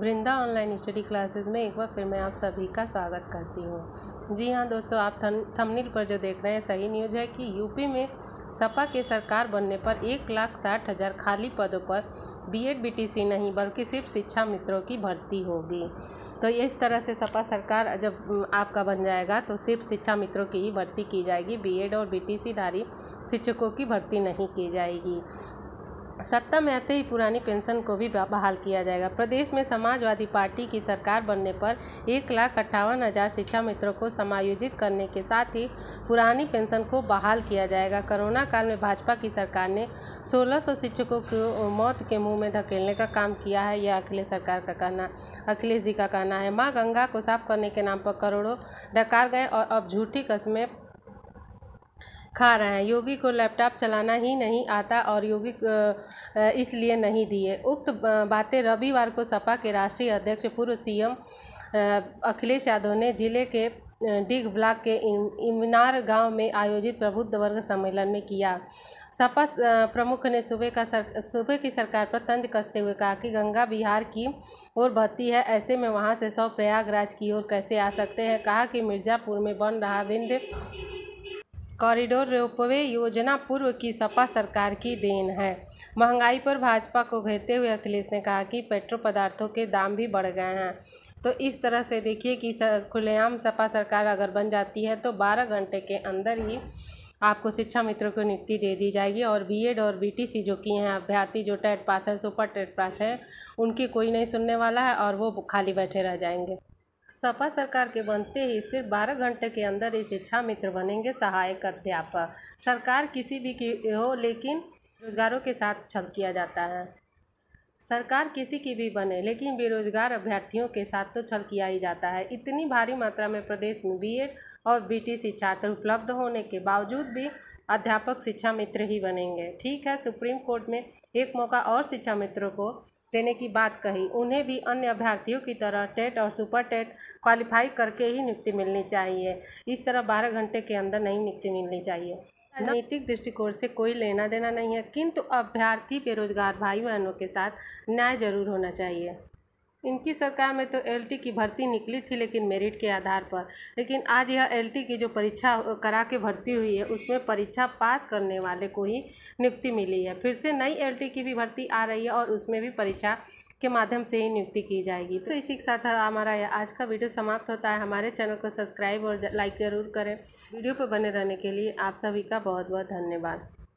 वृंदा online study classes में एक बार फिर मैं आप सभी का स्वागत करती हूँ जी हाँ दोस्तों आप थम थमनील पर जो देख रहे हैं सही न्यूज़ है कि यूपी में सपा के सरकार बनने पर एक लाख साठ हज़ार खाली पदों पर बीएड बीटीसी नहीं बल्कि सिर्फ शिक्षा मित्रों की भर्ती होगी तो इस तरह से सपा सरकार जब आपका बन जाएगा तो सिर्फ शिक्षा मित्रों की ही भर्ती की जाएगी बीएड और बीटीसी धारी शिक्षकों की भर्ती नहीं की जाएगी सत्ता में आते ही पुरानी पेंशन को भी बहाल किया जाएगा प्रदेश में समाजवादी पार्टी की सरकार बनने पर एक लाख अट्ठावन हज़ार शिक्षा मित्रों को समायोजित करने के साथ ही पुरानी पेंशन को बहाल किया जाएगा कोरोना काल में भाजपा की सरकार ने 1600 शिक्षकों को मौत के मुंह में धकेलने का काम किया है यह अखिलेश सरकार का कहना अखिलेश जी का कहना है माँ गंगा को साफ करने के नाम पर करोड़ों डकार गए और अब झूठी कस्में खा रहे हैं योगी को लैपटॉप चलाना ही नहीं आता और योगी इसलिए नहीं दिए उक्त बातें रविवार को सपा के राष्ट्रीय अध्यक्ष पूर्व सीएम अखिलेश यादव ने जिले के डिग ब्लॉक के इमिनार गांव में आयोजित प्रबुद्ध वर्ग सम्मेलन में किया सपा प्रमुख ने सुबह का सर सूबे की सरकार पर तंज कसते हुए कहा कि गंगा बिहार की ओर बहती है ऐसे में वहां से सौ प्रयागराज की ओर कैसे आ सकते हैं कहा कि मिर्ज़ापुर में बन रहा विंध्य कॉरिडोर रोपवे योजना पूर्व की सपा सरकार की देन है महंगाई पर भाजपा को घेरते हुए अखिलेश ने कहा कि पेट्रोल पदार्थों के दाम भी बढ़ गए हैं तो इस तरह से देखिए कि खुलेआम सपा सरकार अगर बन जाती है तो 12 घंटे के अंदर ही आपको शिक्षा मित्रों को नियुक्ति दे दी जाएगी और बीएड और बीटीसी जो किए हैं अभ्यर्थी जो टेट पास है सुपर टेट पास है उनकी कोई नहीं सुनने वाला है और वो खाली बैठे रह जाएंगे सपा सरकार के बनते ही सिर्फ बारह घंटे के अंदर ही शिक्षा मित्र बनेंगे सहायक अध्यापक सरकार किसी भी की हो लेकिन रोजगारों के साथ छल किया जाता है सरकार किसी की भी बने लेकिन बेरोजगार अभ्यर्थियों के साथ तो छल किया ही जाता है इतनी भारी मात्रा में प्रदेश में बीएड और बीटीसी छात्र उपलब्ध होने के बावजूद भी अध्यापक शिक्षा मित्र ही बनेंगे ठीक है सुप्रीम कोर्ट में एक मौका और शिक्षा मित्रों को देने की बात कही उन्हें भी अन्य अभ्यर्थियों की तरह टेट और सुपर टेट क्वालिफाई करके ही नियुक्ति मिलनी चाहिए इस तरह बारह घंटे के अंदर नहीं नियुक्ति मिलनी चाहिए नैतिक दृष्टिकोण से कोई लेना देना नहीं है किंतु अभ्यर्थी बेरोजगार भाई बहनों के साथ न्याय जरूर होना चाहिए इनकी सरकार में तो एलटी की भर्ती निकली थी लेकिन मेरिट के आधार पर लेकिन आज यह एलटी की जो परीक्षा करा के भर्ती हुई है उसमें परीक्षा पास करने वाले को ही नियुक्ति मिली है फिर से नई एलटी की भी भर्ती आ रही है और उसमें भी परीक्षा के माध्यम से ही नियुक्ति की जाएगी तो इसी के साथ हमारा आज का वीडियो समाप्त होता है हमारे चैनल को सब्सक्राइब और लाइक ज़रूर करें वीडियो पर बने रहने के लिए आप सभी का बहुत बहुत धन्यवाद